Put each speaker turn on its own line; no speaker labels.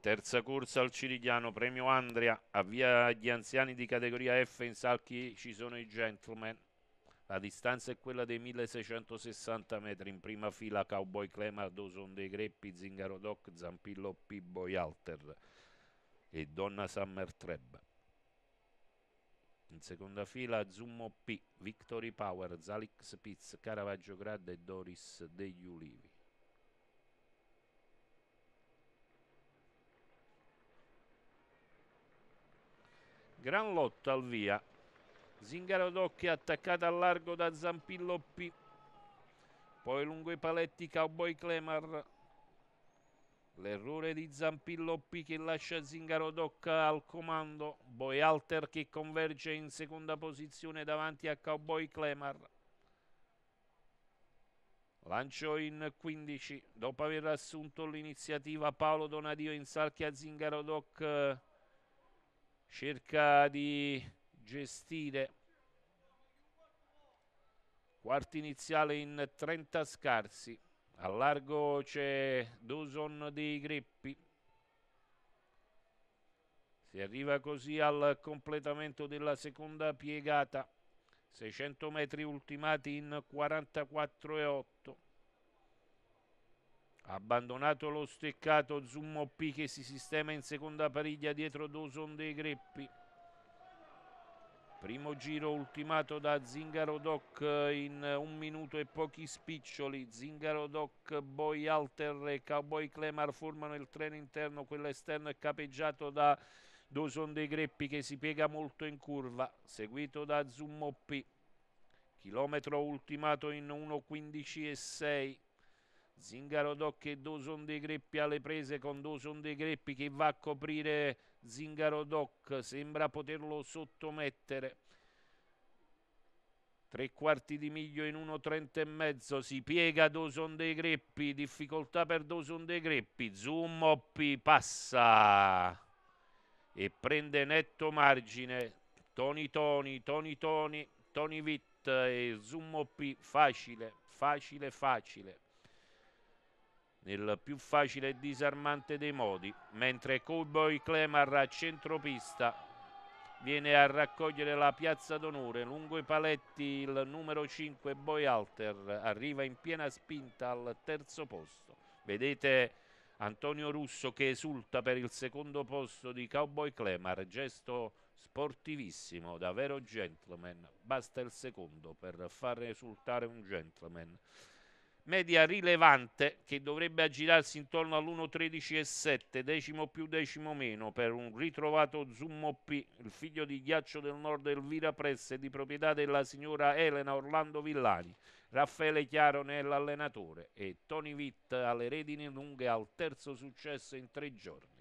Terza corsa al Cirigliano, premio Andrea, avvia gli anziani di categoria F, in salchi ci sono i gentleman. La distanza è quella dei 1660 metri, in prima fila Cowboy Clemardo, Doson dei Greppi, Zingaro Doc, Zampillo P-Boy Alter e Donna Summer Treb. In seconda fila Zummo P, Victory Power, Zalix Piz, Caravaggio Grad e Doris degli Ulivi. gran lotta al via Zingaro Zingarodocchi attaccata al largo da Zampilloppi poi lungo i paletti Cowboy Clemar l'errore di Zampilloppi che lascia Zingaro Zingarodocca al comando Boyalter che converge in seconda posizione davanti a Cowboy Clemar Lancio in 15, dopo aver assunto l'iniziativa Paolo Donadio in Zingaro Zingarodoc cerca di gestire quarto iniziale in 30 scarsi a largo c'è Duson dei Greppi si arriva così al completamento della seconda piegata 600 metri ultimati in 44,8 abbandonato lo steccato Zummo P che si sistema in seconda pariglia dietro Doson dei Greppi primo giro ultimato da Zingaro Doc in un minuto e pochi spiccioli Zingaro Doc, Boy Alter e Cowboy Clemar formano il treno interno quello esterno è capeggiato da Doson dei Greppi che si piega molto in curva seguito da Zummo P chilometro ultimato in 1.15 e 6 Zingaro Doc e Doson dei Greppi alle prese con Doson dei Greppi che va a coprire Zingaro Doc, sembra poterlo sottomettere. Tre quarti di miglio in 1,30 e mezzo, si piega Doson dei Greppi, difficoltà per Doson dei Greppi, Zoom Oppi passa e prende netto margine. Toni Toni, Toni Toni, Toni Vitt e Zoom Oppi facile, facile, facile nel più facile e disarmante dei modi, mentre Cowboy Clemar a centropista viene a raccogliere la piazza d'onore lungo i paletti il numero 5 Boyalter arriva in piena spinta al terzo posto vedete Antonio Russo che esulta per il secondo posto di Cowboy Clemar gesto sportivissimo davvero gentleman basta il secondo per far esultare un gentleman media rilevante che dovrebbe aggirarsi intorno all'1,13,7, decimo più decimo meno, per un ritrovato Zoom P, il figlio di ghiaccio del nord Elvira Presse, di proprietà della signora Elena Orlando Villani, Raffaele Chiaro ne è l'allenatore e Tony Witt alle redini lunghe al terzo successo in tre giorni.